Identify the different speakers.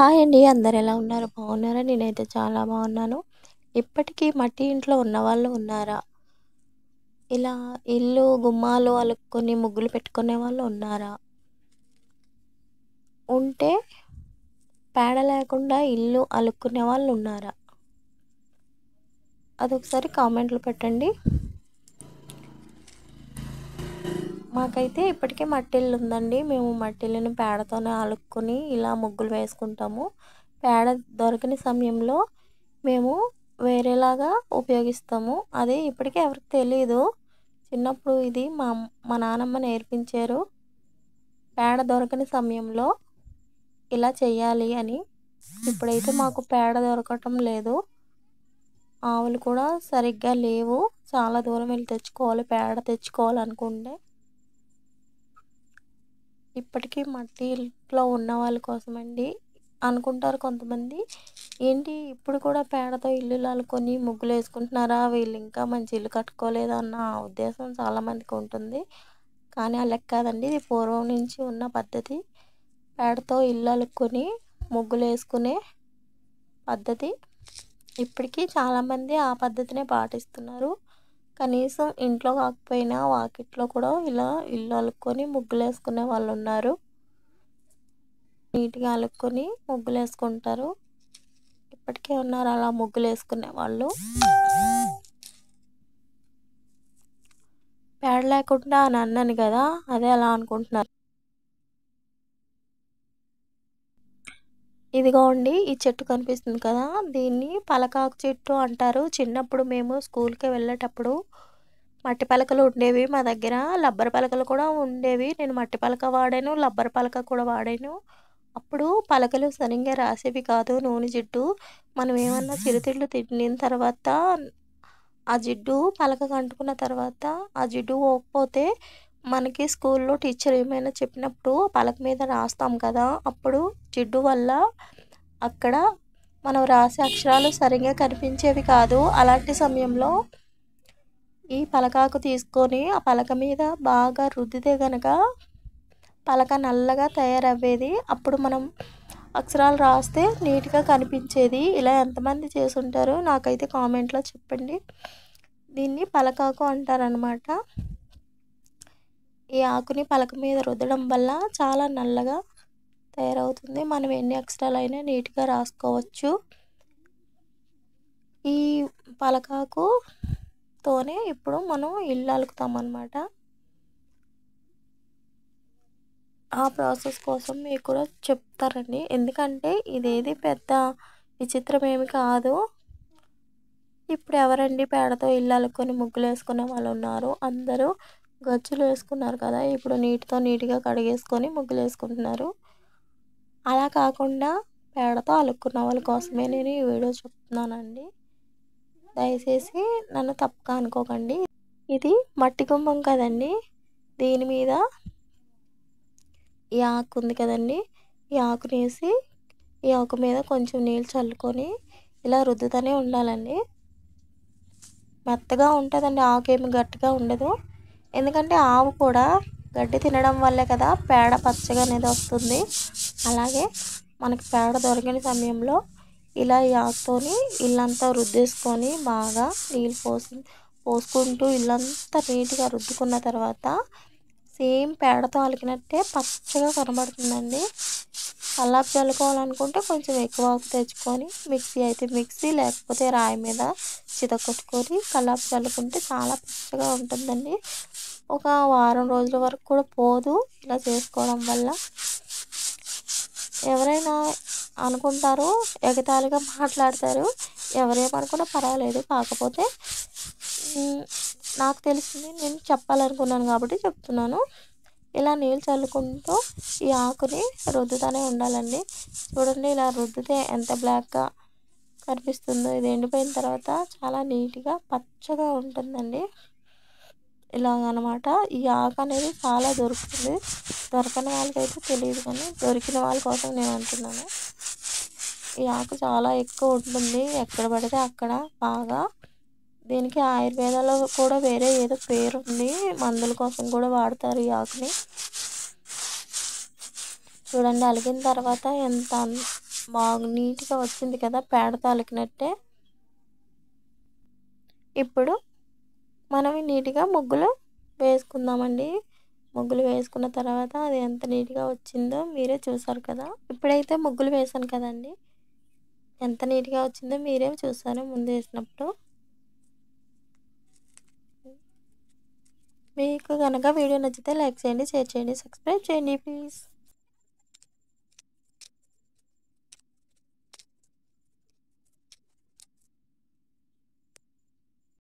Speaker 1: hi అండి అందరు ఎలా ఉన్నారు బాగున్నారా నేనైతే చాలా బాగున్నాను ఇప్పటికీ మట్టి ఇంట్లో ఉన్న వాళ్ళు ఉన్నారా ఇలా ఇల్లు గుమ్మాలు అలుక్కొని ముగ్గులు పెట్టుకునే వాళ్ళు ఉన్నారా ఉంటే పేడ లేకుండా ఇల్లు అలుక్కునే వాళ్ళు ఉన్నారా అదొకసారి కామెంట్లు పెట్టండి మాకైతే ఇప్పటికే మట్టిల్లు ఉందండి మేము మట్టిల్లుని పేడతోనే అలుక్కొని ఇలా ముగ్గులు వేసుకుంటాము పేడ దొరకని సమయంలో మేము వేరేలాగా ఉపయోగిస్తాము అదే ఇప్పటికే ఎవరికి తెలియదు చిన్నప్పుడు ఇది మా మా నానమ్మ నేర్పించారు పేడ దొరకని సమయంలో ఇలా చేయాలి అని ఇప్పుడైతే మాకు పేడ దొరకటం లేదు ఆవులు కూడా సరిగ్గా లేవు చాలా దూరం వెళ్ళి తెచ్చుకోవాలి పేడ తెచ్చుకోవాలనుకుంటే ఇప్పటికీ మట్టిలో ఉన్న వాళ్ళ కోసం అండి అనుకుంటారు కొంతమంది ఏంటి ఇప్పుడు కూడా పేడతో ఇల్లులు అల్లుకొని ముగ్గులు వేసుకుంటున్నారా వీళ్ళు ఇంకా మంచి ఇల్లు కట్టుకోలేదు అన్న ఉద్దేశం చాలామందికి ఉంటుంది కానీ అలా కాదండి ఇది పూర్వం నుంచి ఉన్న పద్ధతి పేడతో ఇల్లు అలుక్కొని ముగ్గులు వేసుకునే పద్ధతి ఇప్పటికీ చాలామంది ఆ పద్ధతినే పాటిస్తున్నారు కనీసం ఇంట్లో కాకపోయినా వాకిట్లో కూడా ఇలా ఇల్లు అలుక్కొని ముగ్గులు వేసుకునే వాళ్ళు ఉన్నారు నీట్గా అలుక్కొని ముగ్గులు వేసుకుంటారు ఇప్పటికే ఉన్నారు అలా ముగ్గులు వేసుకునే వాళ్ళు పేడ లేకుండా అని అన్నాను కదా అదే అలా అనుకుంటున్నారు ఇదిగోండి ఈ చెట్టు కనిపిస్తుంది కదా దీన్ని పలకాకు చెట్టు అంటారు చిన్నప్పుడు మేము స్కూల్కి వెళ్ళేటప్పుడు మట్టి పలకలు ఉండేవి మా దగ్గర లబ్బర్ పలకలు కూడా ఉండేవి నేను మట్టి పలక వాడాను లబ్బర్ పలక కూడా వాడాను అప్పుడు పలకలు సరిగ్గా రాసేవి కాదు నూనె జిడ్డు మనం ఏమన్నా చిరుతిళ్ళు తిన్న తర్వాత ఆ జిడ్డు పలక కంటుకున్న తర్వాత ఆ జిడ్డు పోకపోతే మనకి స్కూల్లో టీచర్ ఏమైనా చెప్పినప్పుడు పలక మీద రాస్తాం కదా అప్పుడు జిడ్డు వల్ల అక్కడ మనం రాసే అక్షరాలు సరిగ్గా కనిపించేవి కాదు అలాంటి సమయంలో ఈ పలకాకు తీసుకొని ఆ పలక మీద బాగా రుద్దితే గనక పలక నల్లగా తయారవ్వేది అప్పుడు మనం అక్షరాలు రాస్తే నీట్గా కనిపించేది ఇలా ఎంతమంది చేసుంటారు నాకైతే కామెంట్లో చెప్పండి దీన్ని పలకాకు అంటారనమాట ఈ ఆకుని పలక మీద రుద్దడం వల్ల చాలా నల్లగా తయారవుతుంది మనం ఎన్ని అక్షరాలైనా నీట్గా రాసుకోవచ్చు ఈ పలకాకుతోనే ఇప్పుడు మనం ఇల్లు అలుకుతాం అన్నమాట ఆ ప్రాసెస్ కోసం మీకు కూడా చెప్తారండి ఎందుకంటే ఇదేది పెద్ద విచిత్రం ఏమి కాదు ఇప్పుడు ఎవరండి పేడతో ఇల్లు అలుకొని ముగ్గులు వేసుకునే వాళ్ళు ఉన్నారు అందరూ గచ్చులు వేసుకున్నారు కదా ఇప్పుడు నీటితో నీట్గా కడిగేసుకొని ముగ్గులు వేసుకుంటున్నారు అలా కాకుండా పేడతో అలుక్కున్న వాళ్ళ కోసమే నేను ఈ వీడియో చెప్తున్నానండి దయచేసి నన్ను తప్పక అనుకోకండి ఇది మట్టి గుమ్మం కదండి దీని మీద ఈ ఆకు ఉంది కదండి ఈ ఆకుని వేసి ఈ ఆకు మీద కొంచెం నీళ్ళు చల్లుకొని ఇలా రుద్దుతూనే ఉండాలండి మెత్తగా ఉంటుందండి ఆకు ఏమి గట్టిగా ఉండదు ఎందుకంటే ఆవు కూడా గడ్డి తినడం వల్లే కదా పేడ పచ్చగా అనేది వస్తుంది అలాగే మనకి పేడ దొరికిన సమయంలో ఇలా ఈ ఆకుతోని ఇల్లంతా రుద్దేసుకొని బాగా నీళ్ళు పోసి పోసుకుంటూ ఇల్లంతా నీట్గా రుద్దుకున్న తర్వాత సేమ్ పేడతో అలికినట్టే పచ్చగా కనబడుతుందండి అల్లాపు చల్లుకోవాలనుకుంటే కొంచెం ఎక్కువ ఆకు తెచ్చుకొని మిక్సీ అయితే మిక్సీ లేకపోతే రాయి మీద చిత కొట్టుకొని కల్లాపు చల్లుకుంటే చాలా పచ్చగా ఉంటుందండి ఒక వారం రోజుల వరకు కూడా పోదు ఇలా చేసుకోవడం వల్ల ఎవరైనా అనుకుంటారు ఎగతాళిగా మాట్లాడతారు ఎవరేమనుకున్నా పర్వాలేదు కాకపోతే నాకు తెలిసింది నేను చెప్పాలనుకున్నాను కాబట్టి చెప్తున్నాను ఇలా నీళ్ళు చల్లుకుంటూ ఈ ఆకుని రుద్దుతూనే ఉండాలండి చూడండి ఇలా రుద్దితే ఎంత బ్లాక్గా కనిపిస్తుందో ఇది ఎండిపోయిన తర్వాత చాలా నీట్గా పచ్చగా ఉంటుందండి ఇలాగనమాట ఈ ఆకు అనేది చాలా దొరుకుతుంది దొరకని వాళ్ళకైతే తెలియదు కానీ దొరికిన వాళ్ళ కోసం నేను అంటున్నాను ఈ ఆకు చాలా ఎక్కువ ఉంటుంది ఎక్కడ పడితే అక్కడ బాగా దీనికి ఆయుర్వేదాలో కూడా వేరే ఏదో పేరు ఉంది మందుల కోసం కూడా వాడతారు ఈ ఆకుని చూడండి అలిగిన తర్వాత ఎంత బాగా నీట్గా వచ్చింది కదా పేడతో అలికినట్టే ఇప్పుడు మనం నీట్గా ముగ్గులు వేసుకుందామండి ముగ్గులు వేసుకున్న తర్వాత అది ఎంత నీట్గా వచ్చిందో మీరే చూసారు కదా ఇప్పుడైతే ముగ్గులు వేసాను కదండి ఎంత నీట్గా వచ్చిందో మీరే చూసారు ముందు వేసినప్పుడు మీకు కనుక వీడియో నచ్చితే లైక్ చేయండి షేర్ చేయండి సబ్స్క్రైబ్ చేయండి ప్లీజ్